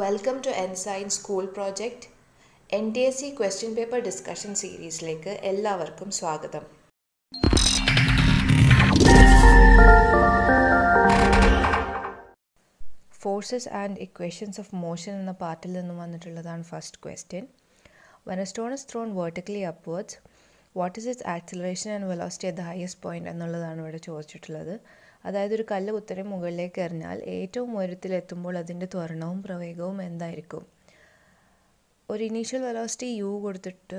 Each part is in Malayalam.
Welcome to N science school project N T S C question paper discussion സീരീസിലേക്ക് എല്ലാവർക്കും സ്വാഗതം forces and equations of motion എന്ന പാർട്ടിൽ നിന്നും വന്നിട്ടുള്ളതാണ് first question when a stone is thrown vertically upwards what is its acceleration and velocity at the highest point എന്നുള്ളതാണ് ഇവിടെ ചോദിച്ചിട്ടുള്ളത് അതായത് ഒരു കല്ല് കുത്തനെ മുകളിലേക്ക് എറിഞ്ഞാൽ ഏറ്റവും ഉയരത്തിലെത്തുമ്പോൾ അതിൻ്റെ ത്വരണവും പ്രവേഗവും എന്തായിരിക്കും ഒരു ഇനീഷ്യൽ വെലോസിറ്റി യു കൊടുത്തിട്ട്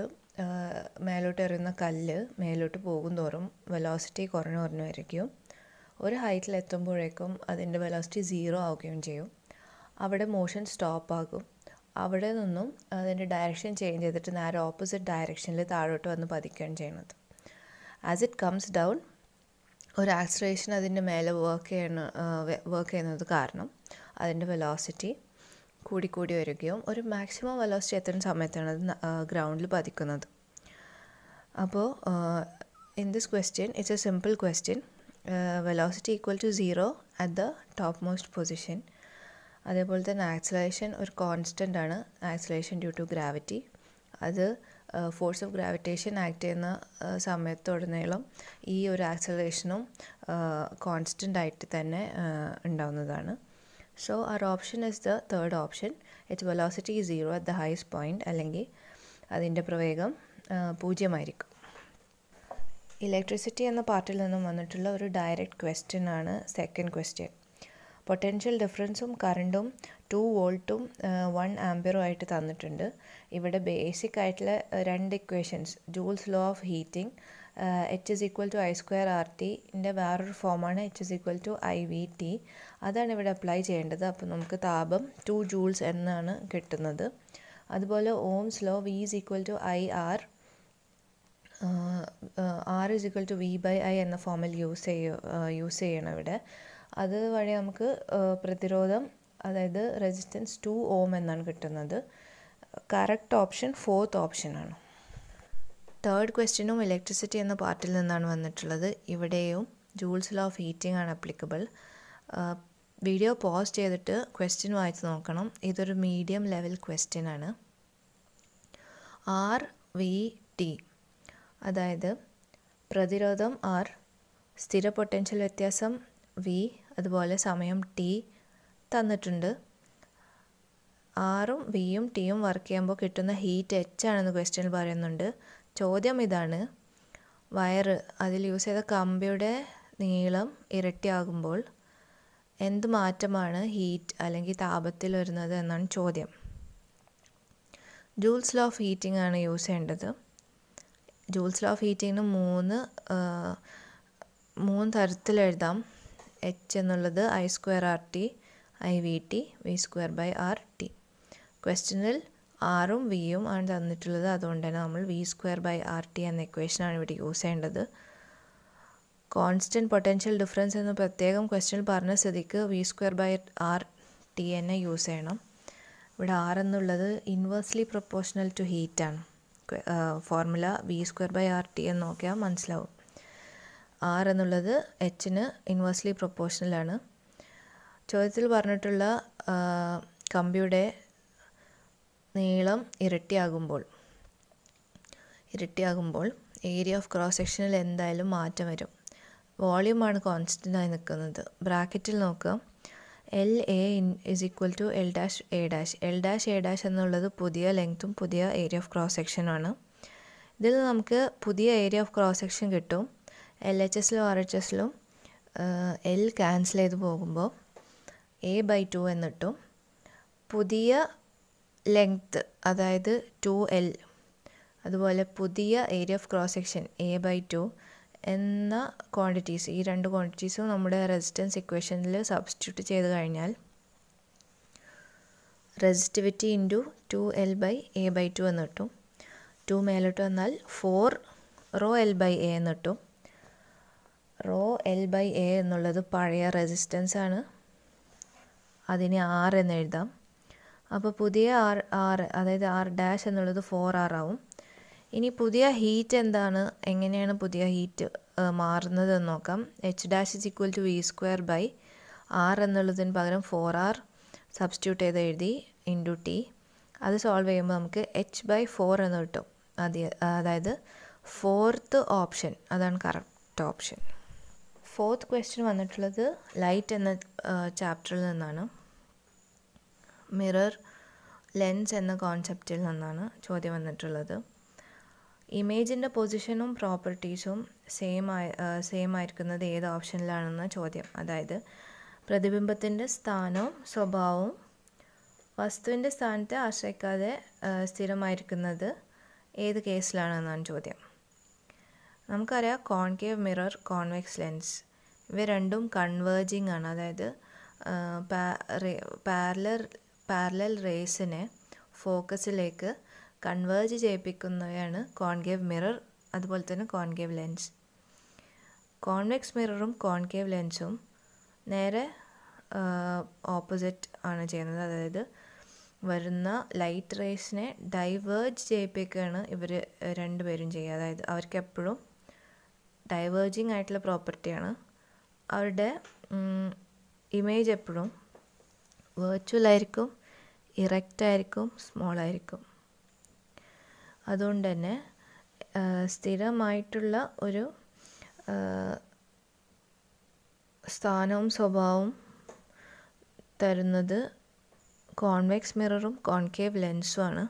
മേലോട്ട് എറിയുന്ന കല്ല് മേലോട്ട് പോകും തോറും വെലോസിറ്റി കുറഞ്ഞു കുറഞ്ഞു വരികയും ഒരു ഹൈറ്റിലെത്തുമ്പോഴേക്കും അതിൻ്റെ വെലോസിറ്റി സീറോ ആവുകയും ചെയ്യും അവിടെ മോഷൻ സ്റ്റോപ്പ് ആകും അവിടെ നിന്നും അതിൻ്റെ ഡയറക്ഷൻ ചേഞ്ച് ചെയ്തിട്ട് നേരെ ഓപ്പോസിറ്റ് ഡയറക്ഷനിൽ താഴോട്ട് വന്ന് പതിക്കുകയാണ് ചെയ്യുന്നത് ആസ് ഇറ്റ് കംസ് ഡൗൺ ഒരു ആക്സലേഷൻ അതിൻ്റെ മേലെ വർക്ക് ചെയ്യണ വർക്ക് ചെയ്യുന്നത് കാരണം അതിൻ്റെ വെലോസിറ്റി കൂടിക്കൂടി വരികയും ഒരു മാക്സിമം വെലോസിറ്റി എത്തുന്ന സമയത്താണ് അത് ഗ്രൗണ്ടിൽ പതിക്കുന്നത് അപ്പോൾ in this question it's a simple question velocity equal to zero at the top most position അതേപോലെ തന്നെ ആക്സലേഷൻ ഒരു കോൺസ്റ്റൻ്റ് ആണ് ആക്സലേഷൻ ഡ്യൂ ടു ഗ്രാവിറ്റി അത് ഫോഴ്സ് ഓഫ് ഗ്രാവിറ്റേഷൻ ആക്ട് ചെയ്യുന്ന സമയത്തുടനീളം ഈ ഒരു ആക്സലേഷനും കോൺസ്റ്റൻ്റ് ആയിട്ട് തന്നെ ഉണ്ടാവുന്നതാണ് so our option is the third option it's velocity zero at the highest point അല്ലെങ്കിൽ അതിൻ്റെ പ്രവേഗം പൂജ്യമായിരിക്കും ഇലക്ട്രിസിറ്റി എന്ന പാർട്ടിൽ നിന്നും വന്നിട്ടുള്ള ഒരു ഡയറക്റ്റ് ക്വസ്റ്റ്യൻ ആണ് സെക്കൻഡ് ക്വസ്റ്റ്യൻ പൊട്ടൻഷ്യൽ ഡിഫറൻസും കറണ്ടും ടു വോൾട്ടും വൺ ആംബിയറും ആയിട്ട് തന്നിട്ടുണ്ട് ഇവിടെ ബേസിക് ആയിട്ടുള്ള രണ്ട് equations Joule's law of heating H is equal to I square R ടിൻ്റെ വേറൊരു ഫോമാണ് H is equal to I V T അതാണ് ഇവിടെ അപ്ലൈ ചെയ്യേണ്ടത് അപ്പോൾ നമുക്ക് താപം ടു ജൂൾസ് എന്നാണ് കിട്ടുന്നത് അതുപോലെ Ohm's law V is equal to I R R is equal to V by I എന്ന ഫോമിൽ യൂസ് ചെയ്യ യൂസ് ചെയ്യണം ഇവിടെ അത് വഴി നമുക്ക് പ്രതിരോധം അതായത് റെസിസ്റ്റൻസ് ടു ഓം എന്നാണ് കിട്ടുന്നത് കറക്റ്റ് ഓപ്ഷൻ ഫോർത്ത് ഓപ്ഷനാണ് തേർഡ് ക്വസ്റ്റ്യനും ഇലക്ട്രിസിറ്റി എന്ന പാർട്ടിൽ നിന്നാണ് വന്നിട്ടുള്ളത് ഇവിടെയും ജൂൾസ് ലോ ഓഫ് ഹീറ്റിംഗ് ആണ് അപ്ലിക്കബിൾ വീഡിയോ പോസ് ചെയ്തിട്ട് ക്വസ്റ്റ്യൻ വായിച്ച് നോക്കണം ഇതൊരു മീഡിയം ലെവൽ ക്വസ്റ്റ്യൻ ആണ് ആർ വി ടി അതായത് പ്രതിരോധം ആർ സ്ഥിര പൊട്ടൻഷ്യൽ വ്യത്യാസം വി അതുപോലെ സമയം ടി തന്നിട്ടുണ്ട് ആറും വിയും ടിയും വർക്ക് ചെയ്യുമ്പോൾ കിട്ടുന്ന ഹീറ്റ് എച്ച് ആണെന്ന് ക്വസ്റ്റ്യനിൽ പറയുന്നുണ്ട് ചോദ്യം ഇതാണ് വയർ അതിൽ യൂസ് ചെയ്ത കമ്പിയുടെ നീളം ഇരട്ടിയാകുമ്പോൾ എന്ത് മാറ്റമാണ് ഹീറ്റ് അല്ലെങ്കിൽ താപത്തിൽ വരുന്നത് എന്നാണ് ചോദ്യം ജൂൾസ് ലോ ഓഫ് ഹീറ്റിംഗ് ആണ് യൂസ് ചെയ്യേണ്ടത് ജൂൾസ് ലോ ഓഫ് ഹീറ്റിംഗിന് മൂന്ന് മൂന്ന് തരത്തിൽ എഴുതാം എച്ച് എന്നുള്ളത് I square R T I V T V square by R T ക്വസ്റ്റ്യനിൽ ആറും വിയും ആണ് തന്നിട്ടുള്ളത് അതുകൊണ്ട് തന്നെ നമ്മൾ V square by R T എന്ന ഇക്വേഷനാണ് ഇവിടെ യൂസ് ചെയ്യേണ്ടത് കോൺസ്റ്റൻറ്റ് പൊട്ടൻഷ്യൽ ഡിഫറൻസ് എന്ന് പ്രത്യേകം ക്വസ്റ്റ്യൻ പറഞ്ഞ സ്ഥിതിക്ക് V square by R T എന്നെ യൂസ് ചെയ്യണം ഇവിടെ ആർ എന്നുള്ളത് ഇൻവേഴ്സ്ലി പ്രൊപ്പോർഷണൽ ടു ഹീറ്റാണ് formula V square by R T എന്ന് നോക്കിയാൽ മനസ്സിലാവും ആർ എന്നുള്ളത് എച്ചിന് ഇൻവേഴ്സ്ലി പ്രൊപ്പോഷണലാണ് ചോദ്യത്തിൽ പറഞ്ഞിട്ടുള്ള കമ്പിയുടെ നീളം ഇരട്ടിയാകുമ്പോൾ ഇരട്ടിയാകുമ്പോൾ ഏരിയ ഓഫ് ക്രോസ് സെക്ഷനിൽ എന്തായാലും മാറ്റം വരും വോളിയമാണ് കോൺസ്റ്റൻ്റായി നിൽക്കുന്നത് ബ്രാക്കറ്റിൽ നോക്കുക L A in is equal to L dash A dash L dash A dash എന്നുള്ളത് പുതിയ ലെങ്ത്തും പുതിയ ഏരിയ ഓഫ് ക്രോസ് സെക്ഷനുമാണ് ഇതിൽ നമുക്ക് പുതിയ ഏരിയ ഓഫ് ക്രോസ് സെക്ഷൻ കിട്ടും എൽ എച്ച് എസിലും ആർ എച്ച് എസിലും എൽ ക്യാൻസൽ ചെയ്ത് പോകുമ്പോൾ എ ബൈ ടു എന്നിട്ടും പുതിയ ലെങ്ത്ത് അതായത് ടു എൽ അതുപോലെ പുതിയ area of cross section A by two എന്ന ക്വാണ്ടിറ്റീസ് ഈ രണ്ട് ക്വാണ്ടിറ്റീസും നമ്മുടെ റെസിസ്റ്റൻസ് ഇക്വേഷനിൽ സബ്സ്റ്റിറ്റ്യൂട്ട് ചെയ്ത് കഴിഞ്ഞാൽ resistivity into two L by A by two എന്നിട്ടും ടു മേലോട്ട് വന്നാൽ four rho L by A എന്നിട്ടും റോ എൽ ബൈ എ എന്നുള്ളത് പഴയ റെസിസ്റ്റൻസ് ആണ് അതിനെ ആർ എന്ന് എഴുതാം അപ്പോൾ പുതിയ ആർ ആർ അതായത് ആർ ഡാഷ് എന്നുള്ളത് ഫോർ ആർ ആവും ഇനി പുതിയ ഹീറ്റ് എന്താണ് എങ്ങനെയാണ് പുതിയ ഹീറ്റ് മാറുന്നത് എന്ന് നോക്കാം H dash is equal to V square by R എന്നുള്ളതിന് പകരം ഫോർ ആർ സബ്സ്റ്റിറ്റ്യൂട്ട് ചെയ്ത് എഴുതി ഇൻറ്റു ടി അത് സോൾവ് ചെയ്യുമ്പോൾ നമുക്ക് എച്ച് ബൈ ഫോർ എന്ന് കിട്ടും അതി അതായത് ഫോർത്ത് ഓപ്ഷൻ അതാണ് കറക്റ്റ് ഓപ്ഷൻ ഫോർത്ത് ക്വസ്റ്റ്യൻ വന്നിട്ടുള്ളത് ലൈറ്റ് എന്ന ചാപ്റ്ററിൽ നിന്നാണ് മിറർ ലെൻസ് എന്ന കോൺസെപ്റ്റിൽ നിന്നാണ് ചോദ്യം വന്നിട്ടുള്ളത് ഇമേജിൻ്റെ പൊസിഷനും പ്രോപ്പർട്ടീസും സെയിം ആയി സെയിം ആയിരിക്കുന്നത് ഏത് ഓപ്ഷനിലാണെന്ന ചോദ്യം അതായത് പ്രതിബിംബത്തിൻ്റെ സ്ഥാനവും സ്വഭാവവും വസ്തുവിൻ്റെ സ്ഥാനത്തെ ആശ്രയിക്കാതെ സ്ഥിരമായിരിക്കുന്നത് ഏത് കേസിലാണെന്നാണ് ചോദ്യം നമുക്കറിയാം കോൺകേവ് മിറർ കോൺവെക്സ് ലെൻസ് ഇവ രണ്ടും കൺവേർജിങ് ആണ് അതായത് പാരലർ പാരലൽ റേസിനെ ഫോക്കസിലേക്ക് കൺവേർജ് ചെയ്യിപ്പിക്കുന്നവയാണ് കോൺകേവ് മിറർ അതുപോലെ തന്നെ കോൺകേവ് ലെൻസ് കോൺവെക്സ് മിററും കോൺകേവ് ലെൻസും നേരെ ഓപ്പോസിറ്റ് ആണ് ചെയ്യുന്നത് അതായത് വരുന്ന ലൈറ്റ് റേസിനെ ഡൈവേർജ് ചെയ്യിപ്പിക്കുകയാണ് ഇവർ രണ്ടുപേരും ചെയ്യുക അതായത് അവർക്ക് എപ്പോഴും ഡൈവേർജിങ് ആയിട്ടുള്ള പ്രോപ്പർട്ടിയാണ് അവരുടെ ഇമേജ് എപ്പോഴും വെർച്വൽ ആയിരിക്കും ഇറക്റ്റ് ആയിരിക്കും സ്മോൾ ആയിരിക്കും അതുകൊണ്ട് തന്നെ സ്ഥിരമായിട്ടുള്ള ഒരു സ്ഥാനവും സ്വഭാവവും തരുന്നത് കോൺവെക്സ് മിററും കോൺകേവ് ലെൻസുമാണ്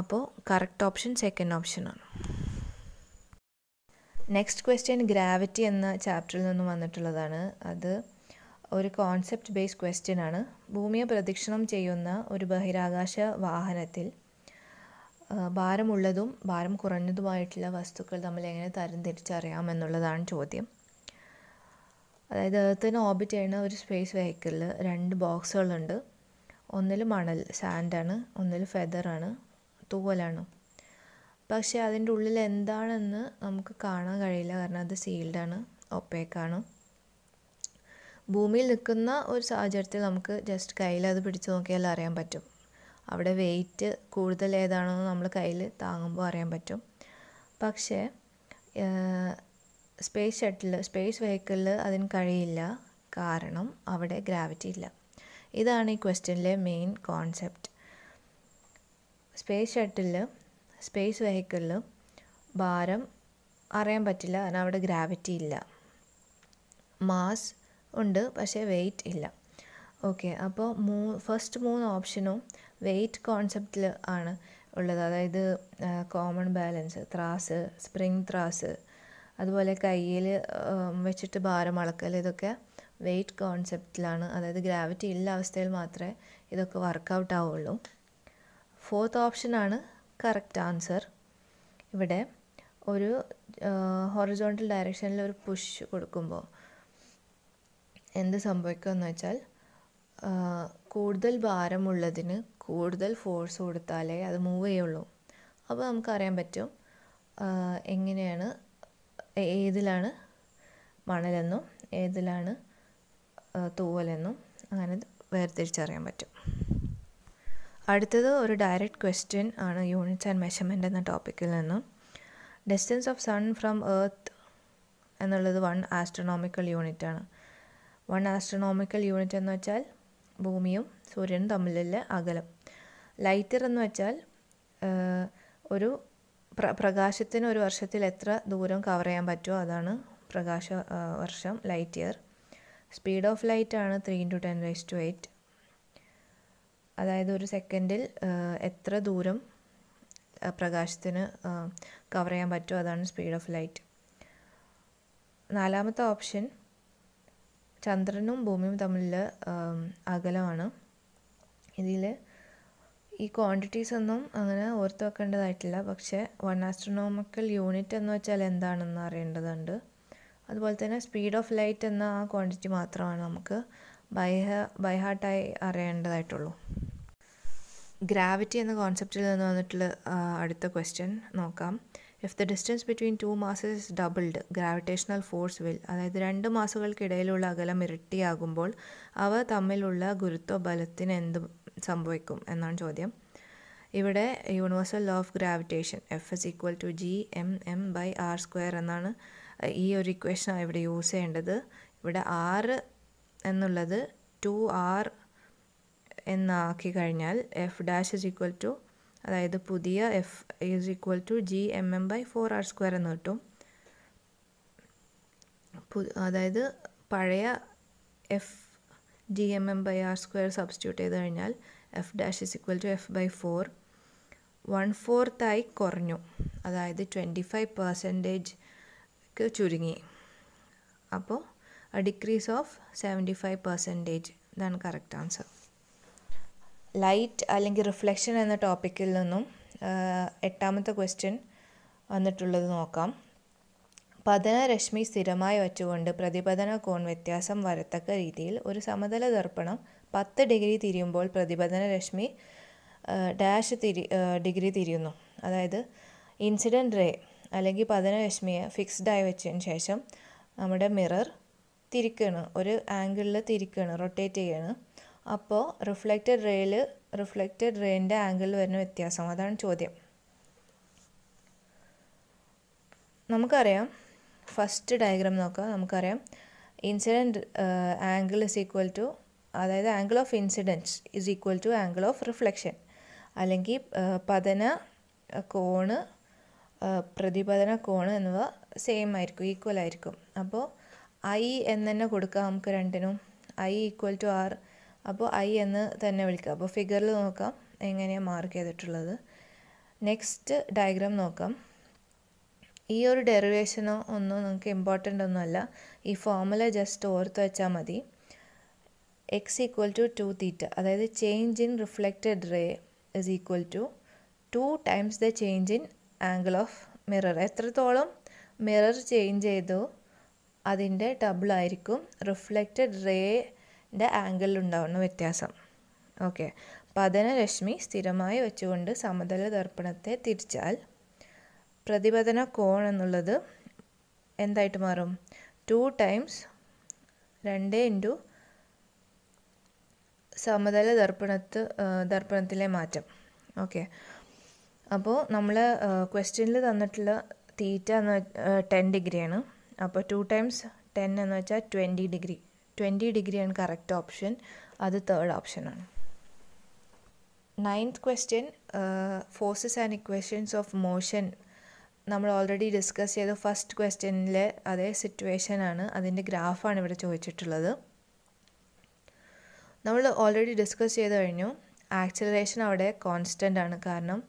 അപ്പോൾ കറക്റ്റ് ഓപ്ഷൻ സെക്കൻഡ് ഓപ്ഷനാണ് നെക്സ്റ്റ് ക്വസ്റ്റ്യൻ ഗ്രാവിറ്റി എന്ന ചാപ്റ്ററിൽ നിന്നും വന്നിട്ടുള്ളതാണ് അത് ഒരു കോൺസെപ്റ്റ് ബേസ്ഡ് ക്വസ്റ്റ്യൻ ആണ് ഭൂമിയെ പ്രദക്ഷിണം ചെയ്യുന്ന ഒരു ബഹിരാകാശ വാഹനത്തിൽ ഭാരമുള്ളതും ഭാരം കുറഞ്ഞതുമായിട്ടുള്ള വസ്തുക്കൾ നമ്മൾ എങ്ങനെ തരം തിരിച്ചറിയാം എന്നുള്ളതാണ് ചോദ്യം അതായത് എർത്തിന് ഓർബിറ്റ് ചെയ്യുന്ന ഒരു സ്പേസ് വെഹിക്കിളിൽ രണ്ട് ബോക്സുകളുണ്ട് ഒന്നിൽ മണൽ സാൻഡാണ് ഒന്നിൽ ഫെദറാണ് തൂവലാണ് പക്ഷേ അതിൻ്റെ ഉള്ളിൽ എന്താണെന്ന് നമുക്ക് കാണാൻ കഴിയില്ല കാരണം അത് സീൽഡാണ് ഒപ്പേക്കാണ് ഭൂമിയിൽ നിൽക്കുന്ന ഒരു സാഹചര്യത്തിൽ നമുക്ക് ജസ്റ്റ് കയ്യിൽ അത് പിടിച്ചു നോക്കിയാൽ അറിയാൻ പറ്റും അവിടെ വെയിറ്റ് കൂടുതൽ ഏതാണെന്ന് നമ്മൾ കയ്യിൽ താങ്ങുമ്പോൾ അറിയാൻ പറ്റും പക്ഷേ സ്പേസ് ഷട്ടിൽ സ്പേസ് വെഹിക്കിളിൽ അതിന് കഴിയില്ല കാരണം അവിടെ ഗ്രാവിറ്റി ഇല്ല ഇതാണ് ഈ ക്വസ്റ്റ്യനിലെ main concept space shuttle space വെഹിക്കിളിൽ ഭാരം അറിയാൻ പറ്റില്ല കാരണം അവിടെ ഗ്രാവിറ്റി ഇല്ല മാസ് ഉണ്ട് പക്ഷേ വെയിറ്റ് ഇല്ല ഓക്കെ അപ്പോൾ മൂ ഫസ്റ്റ് മൂന്ന് ഓപ്ഷനും വെയിറ്റ് കോൺസെപ്റ്റിൽ ആണ് ഉള്ളത് അതായത് കോമൺ ബാലൻസ് ത്രാസ് സ്പ്രിങ് ത്രാസ് അതുപോലെ കയ്യിൽ വെച്ചിട്ട് ഭാരം അളക്കൽ ഇതൊക്കെ വെയിറ്റ് കോൺസെപ്റ്റിലാണ് അതായത് ഗ്രാവിറ്റി ഇല്ല അവസ്ഥയിൽ മാത്രമേ ഇതൊക്കെ വർക്കൗട്ട് ആവുള്ളൂ ഫോർത്ത് ഓപ്ഷനാണ് കറക്റ്റ് ആൻസർ ഇവിടെ ഒരു ഹൊറിസോണ്ടൽ ഡയറക്ഷനിൽ ഒരു പുഷ് കൊടുക്കുമ്പോൾ എന്ത് സംഭവിക്കുമെന്ന് വെച്ചാൽ കൂടുതൽ ഭാരമുള്ളതിന് കൂടുതൽ ഫോഴ്സ് കൊടുത്താലേ അത് മൂവ് ചെയ്യുള്ളൂ അപ്പോൾ നമുക്കറിയാൻ പറ്റും എങ്ങനെയാണ് ഏതിലാണ് മണലെന്നും ഏതിലാണ് തൂവലെന്നും അങ്ങനെ വേർതിരിച്ചറിയാൻ പറ്റും അടുത്തത് ഒരു ഡയറക്റ്റ് ക്വസ്റ്റ്യൻ ആണ് യൂണിറ്റ്സ് ആൻഡ് മെഷർമെൻ്റ് എന്ന ടോപ്പിക്കിൽ നിന്നും distance of sun from earth എന്നുള്ളത് വൺ ആസ്ട്രോണോമിക്കൽ യൂണിറ്റ് ആണ് വൺ ആസ്ട്രോണോമിക്കൽ യൂണിറ്റ് എന്ന് വെച്ചാൽ ഭൂമിയും സൂര്യനും തമ്മിലുള്ള അകലം ലൈറ്റർ എന്ന് വെച്ചാൽ ഒരു പ്ര പ്രകാശത്തിന് ഒരു വർഷത്തിൽ എത്ര ദൂരം കവർ ചെയ്യാൻ പറ്റുമോ അതാണ് പ്രകാശ വർഷം light year speed of light ആണ് three into ten raise to eight അതായത് ഒരു സെക്കൻഡിൽ എത്ര ദൂരം പ്രകാശത്തിന് കവർ ചെയ്യാൻ പറ്റുമോ അതാണ് സ്പീഡ് ഓഫ് ലൈറ്റ് നാലാമത്തെ ഓപ്ഷൻ ചന്ദ്രനും ഭൂമിയും തമ്മിലുള്ള അകലമാണ് ഇതിൽ ഈ ക്വാണ്ടിറ്റീസ് ഒന്നും അങ്ങനെ ഓർത്ത് വെക്കേണ്ടതായിട്ടില്ല പക്ഷേ വൺ ആസ്ട്രോണോമിക്കൽ യൂണിറ്റ് എന്ന് വെച്ചാൽ എന്താണെന്ന് അറിയേണ്ടതുണ്ട് അതുപോലെ തന്നെ സ്പീഡ് ഓഫ് ലൈറ്റ് എന്ന ആ ക്വാണ്ടിറ്റി മാത്രമാണ് നമുക്ക് ബൈ ബൈ ഹാർട്ടായി അറിയേണ്ടതായിട്ടുള്ളൂ ഗ്രാവിറ്റി എന്ന കോൺസെപ്റ്റിൽ നിന്ന് വന്നിട്ടുള്ള അടുത്ത ക്വസ്റ്റ്യൻ നോക്കാം if the distance between two masses is doubled gravitational force will അതായത് രണ്ട് മാസുകൾക്കിടയിലുള്ള അകലം ഇരട്ടിയാകുമ്പോൾ അവ തമ്മിലുള്ള ഗുരുത്വ ബലത്തിന് എന്ത് സംഭവിക്കും എന്നാണ് ചോദ്യം ഇവിടെ universal law of gravitation F is equal to G M M by R square എന്നാണ് ഈ ഒരു ഇക്വേഷനാണ് ഇവിടെ യൂസ് ചെയ്യേണ്ടത് ഇവിടെ ആറ് എന്നുള്ളത് ടു ആർ എന്നാക്കി കഴിഞ്ഞാൽ F dash is equal to അതായത് പുതിയ F is equal to G M M by four R square എന്ന് കിട്ടും അതായത് പഴയ F G M M by R square substitute ചെയ്ത് കഴിഞ്ഞാൽ F dash is equal to F by four one ഫോർത്തായി കുറഞ്ഞു അതായത് ട്വൻറ്റി ഫൈവ് പെർസെൻറ്റേജ്ക്ക് ചുരുങ്ങി അപ്പോൾ decrease of seventy five percentage ഇതാണ് കറക്റ്റ് ആൻസർ ലൈറ്റ് അല്ലെങ്കിൽ റിഫ്ലക്ഷൻ എന്ന ടോപ്പിക്കിൽ നിന്നും എട്ടാമത്തെ ക്വസ്റ്റ്യൻ വന്നിട്ടുള്ളത് നോക്കാം പതന രശ്മി സ്ഥിരമായി വച്ചുകൊണ്ട് പ്രതിപതന കോൺ വ്യത്യാസം വരത്തക്ക രീതിയിൽ ഒരു സമതല ദർപ്പണം പത്ത് ഡിഗ്രി തിരിയുമ്പോൾ പ്രതിപതന രശ്മി ഡാഷ് തിരി ഡിഗ്രി തിരിയുന്നു അതായത് ഇൻസിഡൻറ്റ് റേ അല്ലെങ്കിൽ പതന രശ്മിയെ ഫിക്സ്ഡ് ആയി വെച്ചതിന് ശേഷം നമ്മുടെ മിറർ തിരിക്കുകയാണ് ഒരു ആംഗിളിൽ തിരിക്കുകയാണ് റൊട്ടേറ്റ് ചെയ്യുകയാണ് അപ്പോൾ റിഫ്ലക്റ്റഡ് റേയിൽ റിഫ്ലക്റ്റഡ് റേയിൻ്റെ ആംഗിളിൽ വരുന്ന വ്യത്യാസം അതാണ് ചോദ്യം നമുക്കറിയാം ഫസ്റ്റ് ഡയഗ്രാം നോക്കാം നമുക്കറിയാം incident angle is equal to അതായത് angle of incidence is equal to angle of reflection അല്ലെങ്കിൽ uh, പതന uh, കോണ് uh, പ്രതിപതന കോണ് എന്നിവ സെയിം ആയിരിക്കും ഈക്വൽ ആയിരിക്കും അപ്പോൾ ഐ എന്ന് തന്നെ കൊടുക്കാം നമുക്ക് രണ്ടിനും ഐ ഈക്വൽ ടു ആർ അപ്പോൾ ഐ എന്ന് തന്നെ വിളിക്കാം അപ്പോൾ ഫിഗറിൽ നോക്കാം എങ്ങനെയാണ് മാർക്ക് ചെയ്തിട്ടുള്ളത് നെക്സ്റ്റ് ഡയഗ്രാം നോക്കാം ഈ ഒരു ഡെറിവേഷനോ ഒന്നും നിങ്ങൾക്ക് ഇമ്പോർട്ടൻ്റ് ഒന്നുമല്ല ഈ ഫോമുല ജസ്റ്റ് ഓർത്ത് വെച്ചാൽ മതി X equal to two theta അതായത് change in reflected ray is equal to two times the change in angle of mirror എത്രത്തോളം മിറർ ചേഞ്ച് ചെയ്തോ അതിൻ്റെ ഡബിളായിരിക്കും റിഫ്ലക്റ്റഡ് റേ ആംഗിളിലുണ്ടാവുന്ന വ്യത്യാസം ഓക്കെ പതനരശ്മി സ്ഥിരമായി വെച്ചുകൊണ്ട് സമതല ദർപ്പണത്തെ തിരിച്ചാൽ പ്രതിപതന കോൺ എന്നുള്ളത് എന്തായിട്ട് മാറും ടു ടൈംസ് രണ്ട് ഇൻറ്റു സമതല ദർപ്പണത്ത് ദർപ്പണത്തിലെ മാറ്റം ഓക്കെ അപ്പോൾ നമ്മൾ ക്വസ്റ്റ്യനിൽ തന്നിട്ടുള്ള തീറ്റ എന്ന് ടെൻ ഡിഗ്രിയാണ് അപ്പോൾ ടു ടൈംസ് ടെൻ എന്ന് വെച്ചാൽ ട്വൻറ്റി ഡിഗ്രി ട്വൻറ്റി ആണ് കറക്റ്റ് ഓപ്ഷൻ അത് തേർഡ് ഓപ്ഷനാണ് ninth question forces and equations of motion നമ്മൾ ഓൾറെഡി ഡിസ്കസ് ചെയ്ത ഫസ്റ്റ് ക്വസ്റ്റ്യനിലെ അതേ സിറ്റുവേഷനാണ് അതിൻ്റെ ഗ്രാഫാണ് ഇവിടെ ചോദിച്ചിട്ടുള്ളത് നമ്മൾ ഓൾറെഡി ഡിസ്കസ് ചെയ്ത് കഴിഞ്ഞു ആക്സിലറേഷൻ അവിടെ കോൺസ്റ്റൻ്റ് ആണ് കാരണം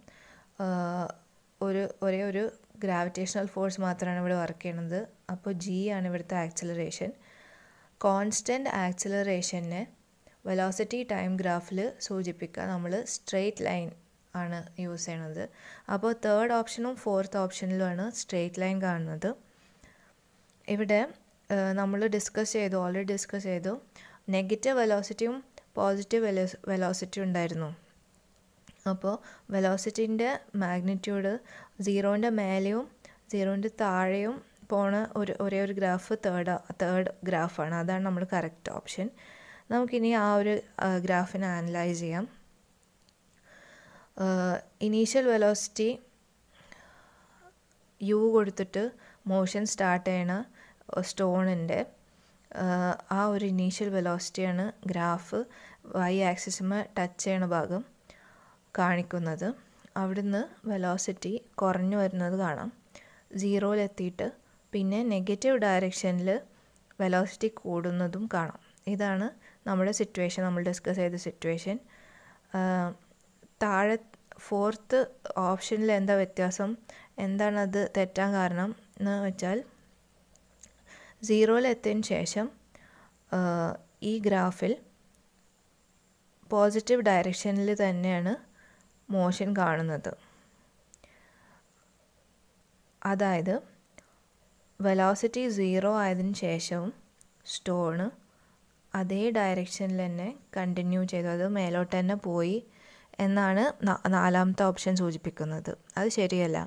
ഒരു ഒരേ ഒരു ഗ്രാവിറ്റേഷണൽ ഫോഴ്സ് മാത്രമാണ് ഇവിടെ വർക്ക് ചെയ്യുന്നത് അപ്പോൾ ജി ആണ് ഇവിടുത്തെ ആക്സിലറേഷൻ കോൺസ്റ്റൻറ്റ് ആക്സിലറേഷനെ വെലോസിറ്റി ടൈം ഗ്രാഫിൽ സൂചിപ്പിക്കുക നമ്മൾ സ്ട്രെയിറ്റ് ലൈൻ ആണ് യൂസ് ചെയ്യണത് അപ്പോൾ തേർഡ് ഓപ്ഷനും ഫോർത്ത് ഓപ്ഷനിലുമാണ് സ്ട്രെയിറ്റ് ലൈൻ കാണുന്നത് ഇവിടെ നമ്മൾ ഡിസ്കസ് ചെയ്തു ഓൾറെഡി ഡിസ്കസ് ചെയ്തു നെഗറ്റീവ് വെലോസിറ്റിയും പോസിറ്റീവ് വെലോ വെലോസിറ്റിയും ഉണ്ടായിരുന്നു അപ്പോൾ വെലോസിറ്റിൻ്റെ മാഗ്നിറ്റ്യൂഡ് സീറോൻ്റെ മേലെയും സീറോൻ്റെ താഴെയും പോണ ഒരു ഒരേ ഒരു ഗ്രാഫ് തേർഡ് തേർഡ് ഗ്രാഫാണ് അതാണ് നമ്മൾ കറക്റ്റ് ഓപ്ഷൻ നമുക്കിനി ആ ഒരു ഗ്രാഫിനെ അനലൈസ് ചെയ്യാം ഇനീഷ്യൽ വെലോസിറ്റി യു കൊടുത്തിട്ട് മോഷൻ സ്റ്റാർട്ട് ചെയ്യണ സ്റ്റോണിൻ്റെ ആ ഒരു ഇനീഷ്യൽ വെലോസിറ്റിയാണ് ഗ്രാഫ് വൈ ആക്സിസുമ ടച്ച് ചെയ്യണ ഭാഗം കാണിക്കുന്നത് അവിടുന്ന് വെലോസിറ്റി കുറഞ്ഞു വരുന്നത് കാണാം സീറോയിലെത്തിയിട്ട് പിന്നെ നെഗറ്റീവ് ഡയറക്ഷനിൽ വെലോസിറ്റി കൂടുന്നതും കാണാം ഇതാണ് നമ്മുടെ സിറ്റുവേഷൻ നമ്മൾ ഡിസ്കസ് ചെയ്ത സിറ്റുവേഷൻ താഴെ ഫോർത്ത് ഓപ്ഷനിൽ എന്താ വ്യത്യാസം എന്താണത് തെറ്റാൻ കാരണം എന്ന് വെച്ചാൽ സീറോയിലെത്തിയതിന് ശേഷം ഈ ഗ്രാഫിൽ പോസിറ്റീവ് ഡയറക്ഷനിൽ തന്നെയാണ് മോഷൻ കാണുന്നത് അതായത് വെലോസിറ്റി സീറോ ആയതിന് ശേഷവും സ്റ്റോണ് അതേ ഡയറക്ഷനിൽ തന്നെ കണ്ടിന്യൂ ചെയ്തു അത് മേലോട്ട് തന്നെ പോയി എന്നാണ് നാലാമത്തെ ഓപ്ഷൻ സൂചിപ്പിക്കുന്നത് അത് ശരിയല്ല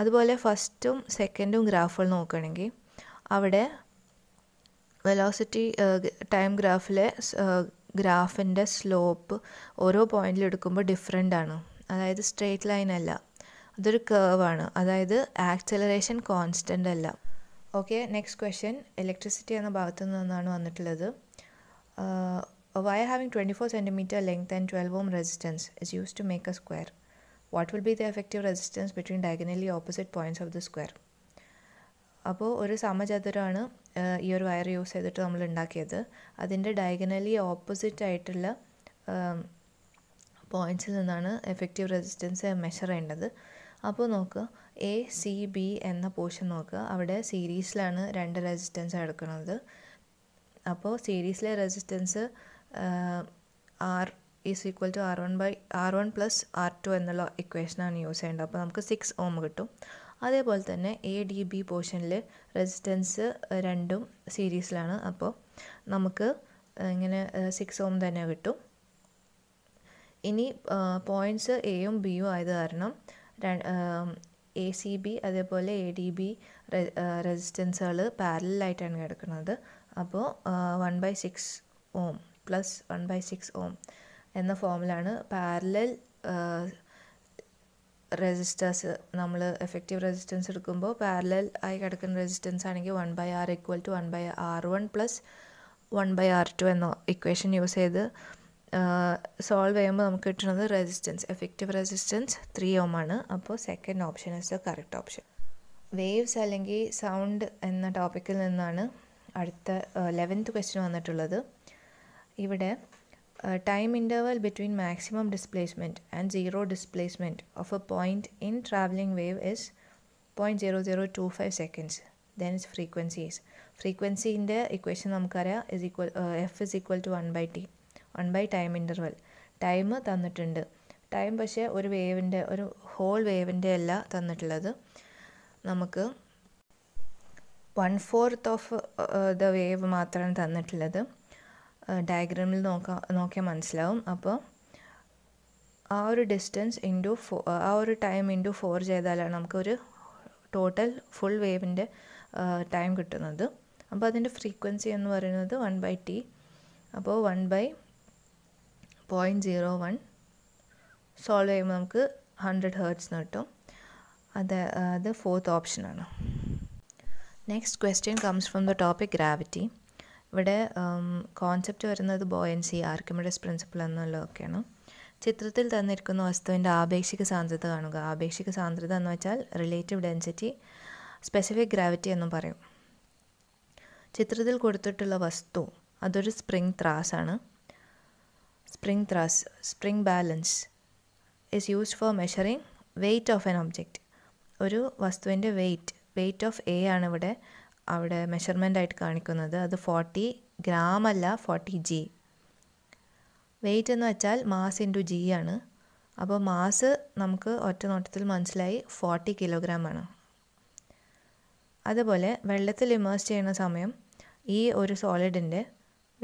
അതുപോലെ ഫസ്റ്റും സെക്കൻഡും ഗ്രാഫുകൾ നോക്കുകയാണെങ്കിൽ അവിടെ വെലോസിറ്റി ടൈം ഗ്രാഫിലെ ഗ്രാഫിൻ്റെ സ്ലോപ്പ് ഓരോ പോയിന്റിൽ എടുക്കുമ്പോൾ ഡിഫറെൻ്റ് ആണ് അതായത് സ്ട്രേറ്റ് ലൈൻ അല്ല അതൊരു കേവാണ് അതായത് ആക്സലറേഷൻ കോൺസ്റ്റൻ്റ് അല്ല ഓക്കെ നെക്സ്റ്റ് ക്വസ്റ്റ്യൻ ഇലക്ട്രിസിറ്റി എന്ന ഭാഗത്തു നിന്നാണ് വന്നിട്ടുള്ളത് wire having twenty four centimetre length and twelve ohm resistance is use to make a square what will be the effective resistance between diagonally opposite points of the square അപ്പോൾ ഒരു സമചതുരമാണ് uh, ഈ ഒരു വയർ യൂസ് ചെയ്തിട്ട് നമ്മൾ ഉണ്ടാക്കിയത് അതിൻ്റെ ഡയഗനലി ഓപ്പോസിറ്റ് ആയിട്ടുള്ള പോയിൻറ്റ്സിൽ um, നിന്നാണ് എഫക്റ്റീവ് റെസിസ്റ്റൻസ് മെഷർ ചെയ്യേണ്ടത് അപ്പോൾ നോക്കുക എ സി ബി എന്ന പോർഷൻ നോക്കുക അവിടെ സീരീസിലാണ് രണ്ട് റെസിസ്റ്റൻസ് എടുക്കുന്നത് അപ്പോൾ സീരീസിലെ resistance R is equal to R one by R one plus R two എന്നുള്ള ഇക്വേഷനാണ് യൂസ് ചെയ്യേണ്ടത് അപ്പോൾ നമുക്ക് സിക്സ് ഓം കിട്ടും അതേപോലെ തന്നെ എ ഡി ബി പോർഷനിൽ റെസിസ്റ്റൻസ് രണ്ടും സീരീസിലാണ് അപ്പോൾ നമുക്ക് ഇങ്ങനെ സിക്സ് ഓം തന്നെ കിട്ടും ഇനി പോയിൻറ്റ്സ് എയും ബിയും ആയത് കാരണം എ സി ബി അതേപോലെ എ ഡി ബി റെസിസ്റ്റൻസുകൾ പാരലായിട്ടാണ് കിടക്കുന്നത് അപ്പോൾ one by six ohm plus one by six ohm എന്ന ഫോമിലാണ് പാരലൽ റെസിസ്റ്റേഴ്സ് നമ്മൾ എഫക്റ്റീവ് റെസിസ്റ്റൻസ് എടുക്കുമ്പോൾ പാരലൽ ആയി കിടക്കുന്ന റെസിസ്റ്റൻസ് ആണെങ്കിൽ one by R equal to one by R one plus one by R two എന്നോ ഇക്വേഷൻ യൂസ് ചെയ്ത് സോൾവ് ചെയ്യുമ്പോൾ നമുക്ക് കിട്ടുന്നത് resistance effective resistance three ohm ആണ് അപ്പോൾ second option is the correct option waves അല്ലെങ്കിൽ സൗണ്ട് എന്ന ടോപ്പിക്കിൽ നിന്നാണ് അടുത്ത ലെവൻത്ത് ക്വസ്റ്റ്യൻ വന്നിട്ടുള്ളത് ഇവിടെ time interval between maximum displacement and zero displacement of a point in travelling wave is point zero zero two five seconds then is frequencies ഫ്രീക്വൻസിൻ്റെ ഇക്വേഷൻ നമുക്കറിയാം is equal F is equal to one by T one by time interval time തന്നിട്ടുണ്ട് ടൈം പക്ഷേ ഒരു വേവിൻ്റെ ഒരു ഹോൾ വേവിൻ്റെ അല്ല തന്നിട്ടുള്ളത് നമുക്ക് one fourth of the wave മാത്രമാണ് തന്നിട്ടുള്ളത് ഡയഗ്രാമിൽ നോക്കാം നോക്കിയാൽ മനസ്സിലാവും അപ്പോൾ ആ ഒരു ഡിസ്റ്റൻസ് ഇൻറ്റു ഫോ ആ ഒരു ടൈം ഇൻറ്റു ഫോർ ചെയ്താലാണ് നമുക്കൊരു ടോട്ടൽ ഫുൾ വേവിൻ്റെ ടൈം കിട്ടുന്നത് അപ്പോൾ അതിൻ്റെ ഫ്രീക്വൻസി എന്ന് പറയുന്നത് വൺ ബൈ ടി അപ്പോൾ one by point zero one solve ചെയ്യുമ്പോൾ നമുക്ക് ഹൺഡ്രഡ് ഹേർട്സ് കിട്ടും അത് അത് ഫോർത്ത് ഓപ്ഷനാണ് next question comes from the topic gravity ഇവിടെ കോൺസെപ്റ്റ് വരുന്നത് ബോയൻസി ആർക്കിമിഡസ് പ്രിൻസിപ്പിൾ എന്നുള്ളതൊക്കെയാണ് ചിത്രത്തിൽ തന്നിരിക്കുന്ന വസ്തുവിൻ്റെ ആപേക്ഷിക സാന്ദ്രത കാണുക ആപേക്ഷിക സാന്ദ്രത എന്ന് വെച്ചാൽ റിലേറ്റീവ് ഡെൻസിറ്റി സ്പെസിഫിക് ഗ്രാവിറ്റി എന്നും പറയും ചിത്രത്തിൽ കൊടുത്തിട്ടുള്ള വസ്തു അതൊരു സ്പ്രിംഗ് ത്രാസാണ് Spring thrust, spring balance is used for measuring weight of an object. ഒരു വസ്തുവിൻ്റെ weight, weight of A ആണ് ഇവിടെ അവിടെ മെഷർമെൻ്റ് ആയിട്ട് കാണിക്കുന്നത് അത് ഫോർട്ടി ഗ്രാം അല്ല ഫോർട്ടി ജി വെയിറ്റ് എന്ന് വെച്ചാൽ മാസ് ഇൻറ്റു ജി ആണ് അപ്പോൾ മാസ് നമുക്ക് ഒറ്റ നോട്ടത്തിൽ മനസ്സിലായി ഫോർട്ടി കിലോഗ്രാം ആണ് അതുപോലെ വെള്ളത്തിൽ ഇമേഴ്സ് ചെയ്യുന്ന സമയം ഈ ഒരു സോളിഡിൻ്റെ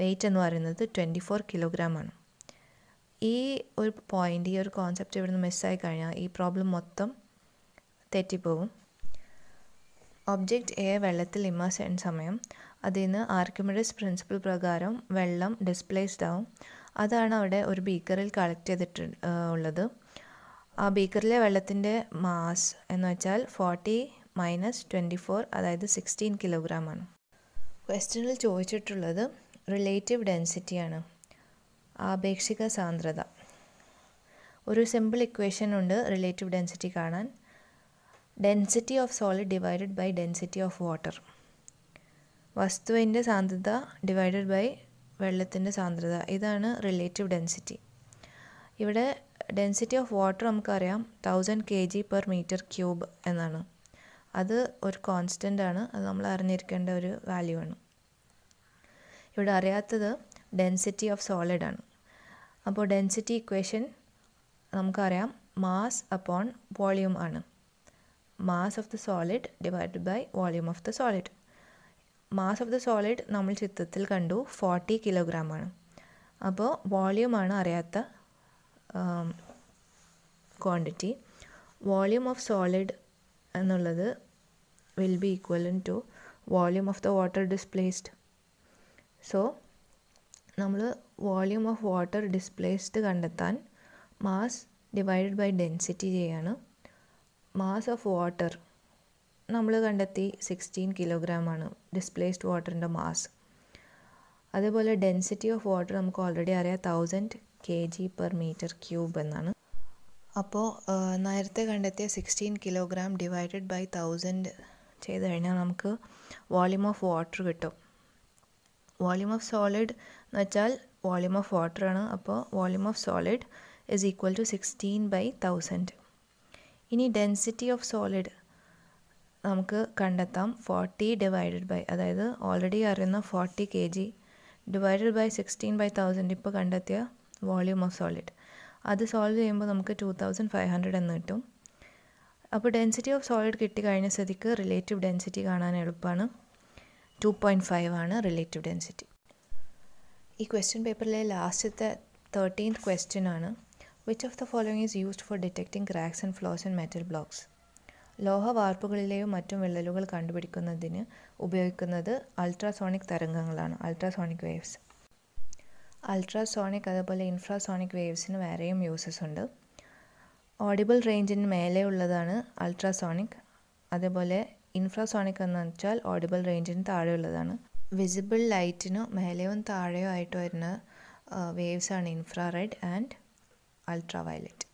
വെയിറ്റ് എന്ന് പറയുന്നത് ട്വൻറ്റി ഫോർ കിലോഗ്രാം ആണ് ഈ ഒരു പോയിൻ്റ് ഈ ഒരു കോൺസെപ്റ്റ് ഇവിടുന്ന് മിസ്സായി കഴിഞ്ഞാൽ ഈ പ്രോബ്ലം മൊത്തം തെറ്റിപ്പോവും ഒബ്ജക്റ്റ് എ വെള്ളത്തിൽ ഇമ്മേഴ്സ് ചെയ്യുന്ന സമയം നിന്ന് ആർക്യുമിഡിസ് പ്രിൻസിപ്പിൾ പ്രകാരം വെള്ളം ഡിസ്പ്ലേസ്ഡ് ആവും അതാണ് അവിടെ ഒരു ബീക്കറിൽ കളക്ട് ചെയ്തിട്ട് ഉള്ളത് ആ ബീക്കറിലെ വെള്ളത്തിൻ്റെ മാസ് എന്ന് വെച്ചാൽ ഫോർട്ടി മൈനസ് ട്വൻറ്റി ഫോർ അതായത് സിക്സ്റ്റീൻ കിലോഗ്രാം ആണ് ക്വസ്റ്റ്യനിൽ ചോദിച്ചിട്ടുള്ളത് റിലേറ്റീവ് ഡെൻസിറ്റിയാണ് ആപേക്ഷിക സാന്ദ്രത ഒരു സിമ്പിൾ ഇക്വേഷൻ ഉണ്ട് റിലേറ്റീവ് ഡെൻസിറ്റി കാണാൻ density of solid divided by density of water വസ്തുവിൻ്റെ സാന്ദ്രത ഡിവൈഡഡ് ബൈ വെള്ളത്തിൻ്റെ സാന്ദ്രത ഇതാണ് റിലേറ്റീവ് ഡെൻസിറ്റി ഇവിടെ ഡെൻസിറ്റി ഓഫ് വാട്ടർ നമുക്കറിയാം thousand K G per metre cube എന്നാണ് അത് ഒരു കോൺസ്റ്റൻ്റ് ആണ് അത് നമ്മൾ അറിഞ്ഞിരിക്കേണ്ട ഒരു വാല്യൂ ആണ് ഇവിടെ അറിയാത്തത് ഡെൻസിറ്റി ഓഫ് സോളിഡ് ആണ് അപ്പോൾ ഡെൻസിറ്റി ഇക്വേഷൻ നമുക്കറിയാം മാസ് അപ്പോൺ വോളിയം ആണ് mass of the solid divide by volume of the solid mass of the solid നമ്മൾ ചിത്രത്തിൽ കണ്ടു ഫോർട്ടി കിലോഗ്രാം ആണ് അപ്പോൾ വോളിയം ആണ് അറിയാത്ത ക്വാണ്ടിറ്റി വോളിയം ഓഫ് സോളിഡ് എന്നുള്ളത് will be equal to volume of the water displaced so നമ്മൾ വോളിയം ഓഫ് വാട്ടർ ഡിസ്പ്ലേസ്ഡ് കണ്ടെത്താൻ മാസ് ഡിവൈഡഡ് ബൈ ഡെൻസിറ്റി ചെയ്യാണ് മാസ് ഓഫ് വാട്ടർ നമ്മൾ കണ്ടെത്തി സിക്സ്റ്റീൻ കിലോഗ്രാം ആണ് ഡിസ്പ്ലേസ്ഡ് വാട്ടറിൻ്റെ മാസ് അതേപോലെ ഡെൻസിറ്റി ഓഫ് വാട്ടർ നമുക്ക് ഓൾറെഡി അറിയാം thousand K G per metre cube എന്നാണ് അപ്പോൾ നേരത്തെ കണ്ടെത്തിയ sixteen kilogram divided by thousand ചെയ്ത് കഴിഞ്ഞാൽ നമുക്ക് വോളിയം ഓഫ് വാട്ടർ കിട്ടും വോളിയം ഓഫ് സോളിഡ് എന്ന് വെച്ചാൽ വോളിയം ഓഫ് വാട്ടർ ആണ് അപ്പോൾ volume of solid is equal to sixteen by thousand ഇനി ഡെൻസിറ്റി ഓഫ് സോളിഡ് നമുക്ക് കണ്ടെത്താം ഫോർട്ടി ഡിവൈഡഡ് ബൈ അതായത് ഓൾറെഡി അറിയുന്ന forty K G divided by sixteen by thousand ഇപ്പോൾ കണ്ടെത്തിയ വോളിയം ഓഫ് സോളിഡ് അത് സോൾവ് ചെയ്യുമ്പോൾ നമുക്ക് ടു തൗസൻഡ് ഫൈവ് ഹൺഡ്രഡ് എന്ന് കിട്ടും അപ്പോൾ ഡെൻസിറ്റി ഓഫ് സോളിഡ് കിട്ടി കഴിഞ്ഞ സ്ഥിതിക്ക് റിലേറ്റീവ് ഡെൻസിറ്റി കാണാൻ എളുപ്പമാണ് ടു പോയിൻറ്റ് ഫൈവ് ആണ് റിലേറ്റീവ് ഡെൻസിറ്റി ഈ ക്വസ്റ്റ്യൻ പേപ്പറിലെ ലാസ്റ്റത്തെ തേർട്ടീൻത് ക്വസ്റ്റ്യൻ ആണ് which of the following is used for detecting cracks and flaws in metal blocks ലോഹ വാർപ്പുകളിലെയും മറ്റും വിള്ളലുകൾ കണ്ടുപിടിക്കുന്നതിന് ഉപയോഗിക്കുന്നത് അൾട്രാസോണിക് തരംഗങ്ങളാണ് അൾട്രാസോണിക് വേവ്സ് അൾട്രാസോണിക് അതുപോലെ ഇൻഫ്രാസോണിക് വേവ്സിന് വേറെയും യൂസസ് ഉണ്ട് ഓഡിബിൾ റേഞ്ചിന് മേലെ ഉള്ളതാണ് അൾട്രാസോണിക് അതുപോലെ ഇൻഫ്രാസോണിക് എന്ന് വെച്ചാൽ ഓഡിബിൾ റേഞ്ചിന് താഴെയുള്ളതാണ് വിസിബിൾ ലൈറ്റിനു മേലെയും താഴെയോ ആയിട്ട് വരുന്ന വേവ്സാണ് ഇൻഫ്രാറെഡ് ആൻഡ് അൾട്രാവയലറ്റ്